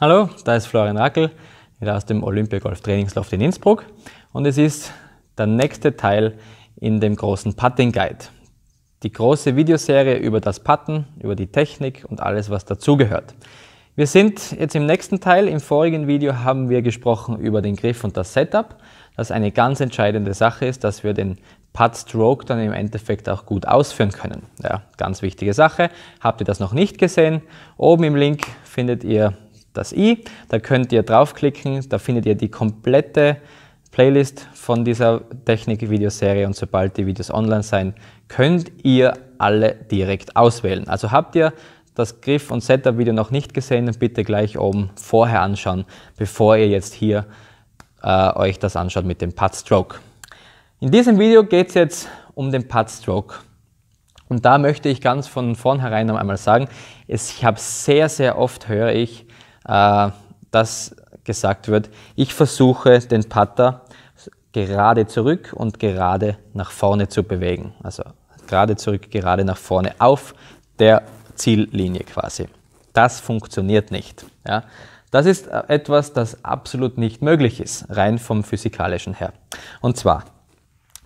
Hallo, da ist Florian Rackel, wieder aus dem Olympia Golf Trainingsloft in Innsbruck und es ist der nächste Teil in dem großen Putting Guide. Die große Videoserie über das Putten, über die Technik und alles, was dazugehört. Wir sind jetzt im nächsten Teil. Im vorigen Video haben wir gesprochen über den Griff und das Setup, das eine ganz entscheidende Sache ist, dass wir den Putt Stroke dann im Endeffekt auch gut ausführen können. Ja, ganz wichtige Sache. Habt ihr das noch nicht gesehen? Oben im Link findet ihr das i. Da könnt ihr draufklicken, da findet ihr die komplette Playlist von dieser Technik-Videoserie und sobald die Videos online sein, könnt ihr alle direkt auswählen. Also habt ihr das Griff- und Setup-Video noch nicht gesehen, dann bitte gleich oben vorher anschauen, bevor ihr jetzt hier äh, euch das anschaut mit dem Putt Stroke. In diesem Video geht es jetzt um den Putt Stroke. Und da möchte ich ganz von vornherein noch einmal sagen, es, ich habe sehr, sehr oft höre ich, äh, dass gesagt wird, ich versuche den Putter gerade zurück und gerade nach vorne zu bewegen. Also gerade zurück, gerade nach vorne auf der Ziellinie quasi. Das funktioniert nicht. Ja. Das ist äh, etwas, das absolut nicht möglich ist, rein vom physikalischen her. Und zwar,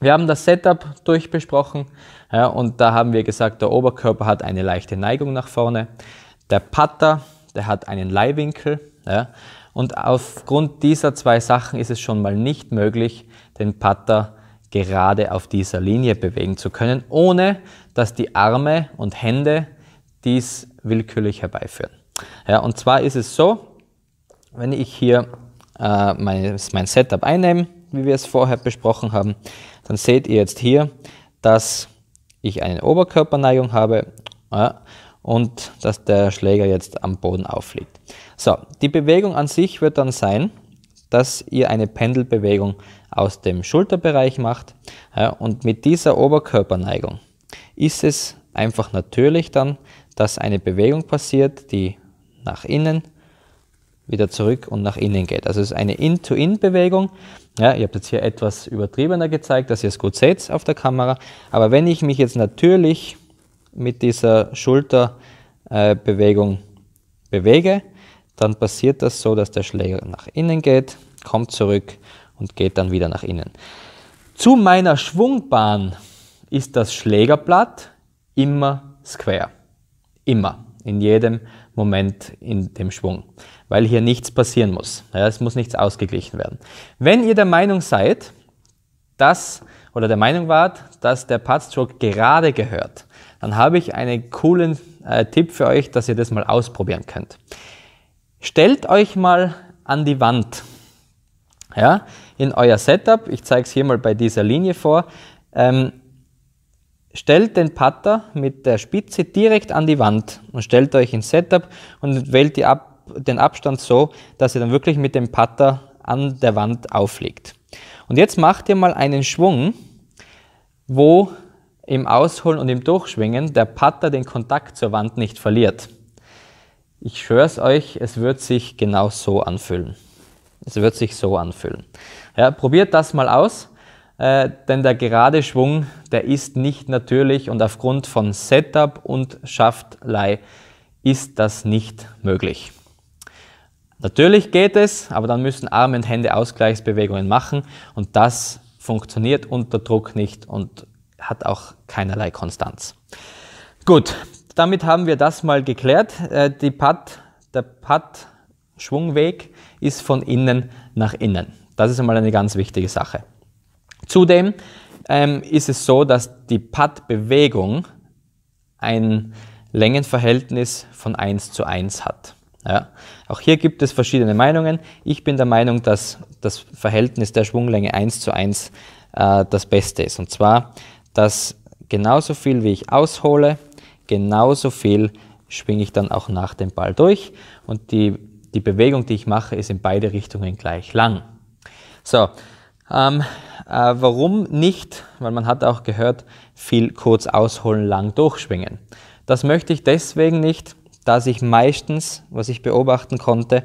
wir haben das Setup durchbesprochen ja, und da haben wir gesagt, der Oberkörper hat eine leichte Neigung nach vorne. Der Putter der hat einen Leihwinkel. Ja? Und aufgrund dieser zwei Sachen ist es schon mal nicht möglich, den Putter gerade auf dieser Linie bewegen zu können, ohne dass die Arme und Hände dies willkürlich herbeiführen. Ja, und zwar ist es so, wenn ich hier äh, mein, mein Setup einnehme, wie wir es vorher besprochen haben, dann seht ihr jetzt hier, dass ich eine Oberkörperneigung habe ja, und dass der Schläger jetzt am Boden aufliegt. So, die Bewegung an sich wird dann sein, dass ihr eine Pendelbewegung aus dem Schulterbereich macht ja, und mit dieser Oberkörperneigung ist es einfach natürlich dann, dass eine Bewegung passiert, die nach innen, wieder zurück und nach innen geht. Also es ist eine In-to-In-Bewegung. Ja, ich habe jetzt hier etwas übertriebener gezeigt, dass ihr es gut seht auf der Kamera. Aber wenn ich mich jetzt natürlich mit dieser Schulterbewegung bewege, dann passiert das so, dass der Schläger nach innen geht, kommt zurück und geht dann wieder nach innen. Zu meiner Schwungbahn ist das Schlägerblatt immer square. Immer. In jedem Moment in dem Schwung. Weil hier nichts passieren muss. Ja, es muss nichts ausgeglichen werden. Wenn ihr der Meinung seid, dass, oder der Meinung wart, dass der Puttstroke gerade gehört, dann habe ich einen coolen äh, Tipp für euch, dass ihr das mal ausprobieren könnt. Stellt euch mal an die Wand. Ja, in euer Setup, ich zeige es hier mal bei dieser Linie vor, ähm, stellt den Putter mit der Spitze direkt an die Wand und stellt euch ins Setup und wählt Ab den Abstand so, dass ihr dann wirklich mit dem Putter an der Wand aufliegt. Und jetzt macht ihr mal einen Schwung, wo im Ausholen und im Durchschwingen der Putter den Kontakt zur Wand nicht verliert. Ich schwör's euch, es wird sich genau so anfühlen. Es wird sich so anfühlen. Ja, probiert das mal aus, äh, denn der gerade Schwung, der ist nicht natürlich und aufgrund von Setup und Schaftlei ist das nicht möglich. Natürlich geht es, aber dann müssen Arme und Hände Ausgleichsbewegungen machen und das funktioniert unter Druck nicht und hat auch keinerlei Konstanz. Gut, damit haben wir das mal geklärt. Äh, die Putt, der Putt-Schwungweg ist von innen nach innen. Das ist einmal eine ganz wichtige Sache. Zudem ähm, ist es so, dass die Putt-Bewegung ein Längenverhältnis von 1 zu 1 hat. Ja. Auch hier gibt es verschiedene Meinungen. Ich bin der Meinung, dass das Verhältnis der Schwunglänge 1 zu 1 äh, das Beste ist. Und zwar dass genauso viel wie ich aushole, genauso viel schwinge ich dann auch nach dem Ball durch und die, die Bewegung, die ich mache, ist in beide Richtungen gleich lang. So, ähm, äh, warum nicht? Weil man hat auch gehört, viel kurz ausholen, lang durchschwingen. Das möchte ich deswegen nicht, dass ich meistens, was ich beobachten konnte,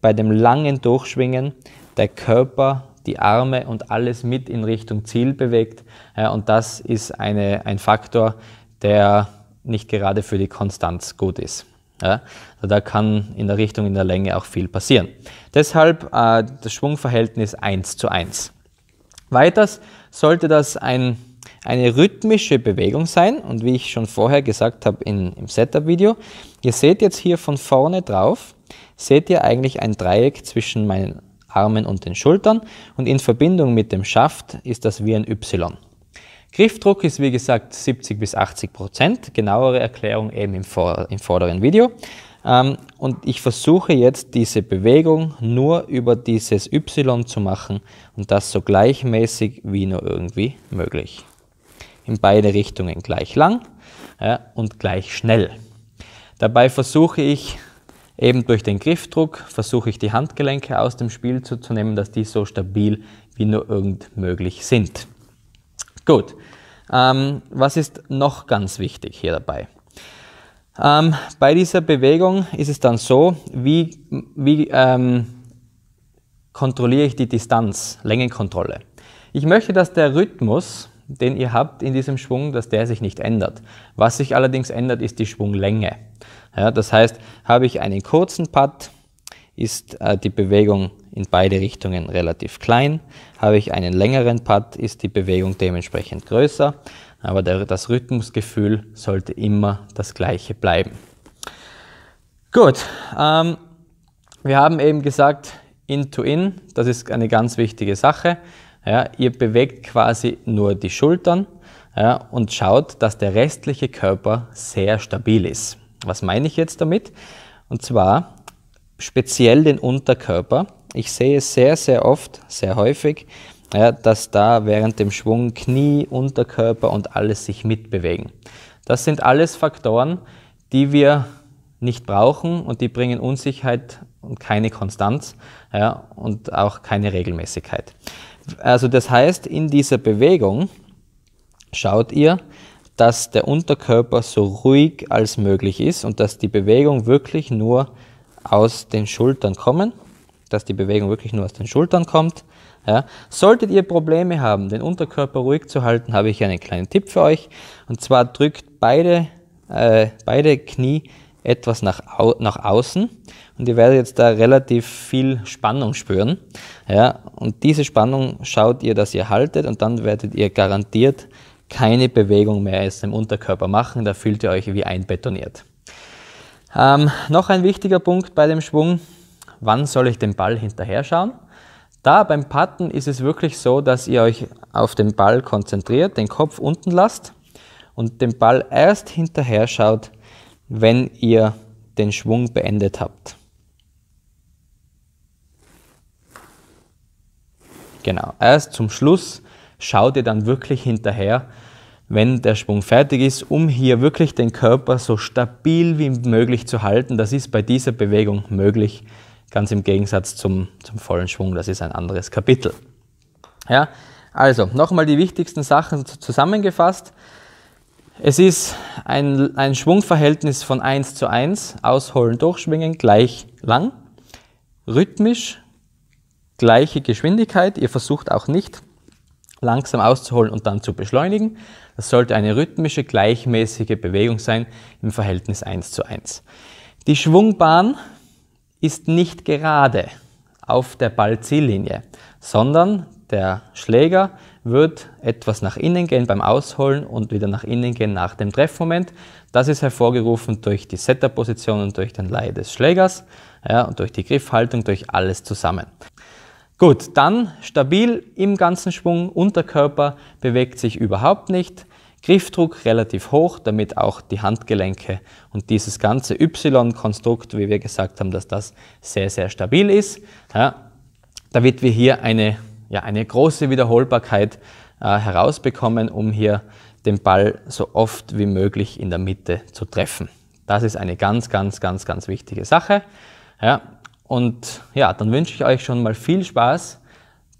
bei dem langen Durchschwingen der Körper die Arme und alles mit in Richtung Ziel bewegt. Ja, und das ist eine, ein Faktor, der nicht gerade für die Konstanz gut ist. Ja, also da kann in der Richtung, in der Länge auch viel passieren. Deshalb äh, das Schwungverhältnis 1 zu 1. Weiters sollte das ein, eine rhythmische Bewegung sein und wie ich schon vorher gesagt habe im Setup-Video, ihr seht jetzt hier von vorne drauf, seht ihr eigentlich ein Dreieck zwischen meinen Armen und den Schultern und in Verbindung mit dem Schaft ist das wie ein Y. Griffdruck ist wie gesagt 70 bis 80 Prozent, genauere Erklärung eben im, vor im vorderen Video. Ähm, und ich versuche jetzt diese Bewegung nur über dieses Y zu machen und das so gleichmäßig wie nur irgendwie möglich. In beide Richtungen gleich lang ja, und gleich schnell. Dabei versuche ich Eben durch den Griffdruck versuche ich die Handgelenke aus dem Spiel zuzunehmen, dass die so stabil wie nur irgend möglich sind. Gut, ähm, was ist noch ganz wichtig hier dabei? Ähm, bei dieser Bewegung ist es dann so, wie, wie ähm, kontrolliere ich die Distanz, Längenkontrolle. Ich möchte, dass der Rhythmus, den ihr habt in diesem Schwung, dass der sich nicht ändert. Was sich allerdings ändert, ist die Schwunglänge. Ja, das heißt, habe ich einen kurzen Putt, ist äh, die Bewegung in beide Richtungen relativ klein. Habe ich einen längeren Putt, ist die Bewegung dementsprechend größer. Aber der, das Rhythmusgefühl sollte immer das gleiche bleiben. Gut, ähm, wir haben eben gesagt, In-to-In, -in, das ist eine ganz wichtige Sache. Ja, ihr bewegt quasi nur die Schultern ja, und schaut, dass der restliche Körper sehr stabil ist. Was meine ich jetzt damit? Und zwar speziell den Unterkörper. Ich sehe es sehr, sehr oft, sehr häufig, ja, dass da während dem Schwung Knie, Unterkörper und alles sich mitbewegen. Das sind alles Faktoren, die wir nicht brauchen und die bringen Unsicherheit und keine Konstanz ja, und auch keine Regelmäßigkeit. Also das heißt, in dieser Bewegung schaut ihr, dass der Unterkörper so ruhig als möglich ist und dass die Bewegung wirklich nur aus den Schultern kommen, dass die Bewegung wirklich nur aus den Schultern kommt. Ja. Solltet ihr Probleme haben, den Unterkörper ruhig zu halten, habe ich einen kleinen Tipp für euch. Und zwar drückt beide, äh, beide Knie etwas nach, au nach außen und ihr werdet jetzt da relativ viel Spannung spüren. Ja. Und diese Spannung schaut ihr, dass ihr haltet und dann werdet ihr garantiert keine Bewegung mehr ist im Unterkörper machen, da fühlt ihr euch wie einbetoniert. Ähm, noch ein wichtiger Punkt bei dem Schwung, wann soll ich den Ball hinterher schauen? Da beim Patten ist es wirklich so, dass ihr euch auf den Ball konzentriert, den Kopf unten lasst und den Ball erst hinterher schaut, wenn ihr den Schwung beendet habt. Genau, erst zum Schluss schau dir dann wirklich hinterher, wenn der Schwung fertig ist, um hier wirklich den Körper so stabil wie möglich zu halten. Das ist bei dieser Bewegung möglich, ganz im Gegensatz zum, zum vollen Schwung. Das ist ein anderes Kapitel. Ja, also nochmal die wichtigsten Sachen zusammengefasst. Es ist ein, ein Schwungverhältnis von 1 zu 1, ausholen, durchschwingen, gleich lang, rhythmisch, gleiche Geschwindigkeit. Ihr versucht auch nicht langsam auszuholen und dann zu beschleunigen. Das sollte eine rhythmische, gleichmäßige Bewegung sein im Verhältnis 1 zu 1. Die Schwungbahn ist nicht gerade auf der Ballziellinie, sondern der Schläger wird etwas nach innen gehen beim Ausholen und wieder nach innen gehen nach dem Treffmoment. Das ist hervorgerufen durch die Setup-Position und durch den Leih des Schlägers ja, und durch die Griffhaltung, durch alles zusammen. Gut, dann stabil im ganzen Schwung, Unterkörper bewegt sich überhaupt nicht, Griffdruck relativ hoch, damit auch die Handgelenke und dieses ganze Y-Konstrukt, wie wir gesagt haben, dass das sehr, sehr stabil ist, ja, damit wir hier eine, ja, eine große Wiederholbarkeit äh, herausbekommen, um hier den Ball so oft wie möglich in der Mitte zu treffen. Das ist eine ganz, ganz, ganz, ganz wichtige Sache. Ja, und ja, dann wünsche ich euch schon mal viel Spaß,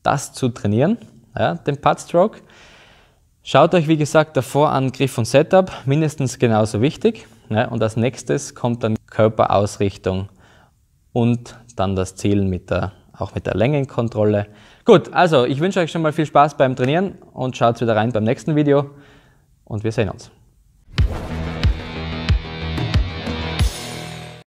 das zu trainieren, ja, den Puttstroke. Schaut euch, wie gesagt, davor an Griff und Setup, mindestens genauso wichtig. Ja, ne? und als nächstes kommt dann Körperausrichtung und dann das Zielen mit der, auch mit der Längenkontrolle. Gut, also ich wünsche euch schon mal viel Spaß beim Trainieren und schaut wieder rein beim nächsten Video und wir sehen uns.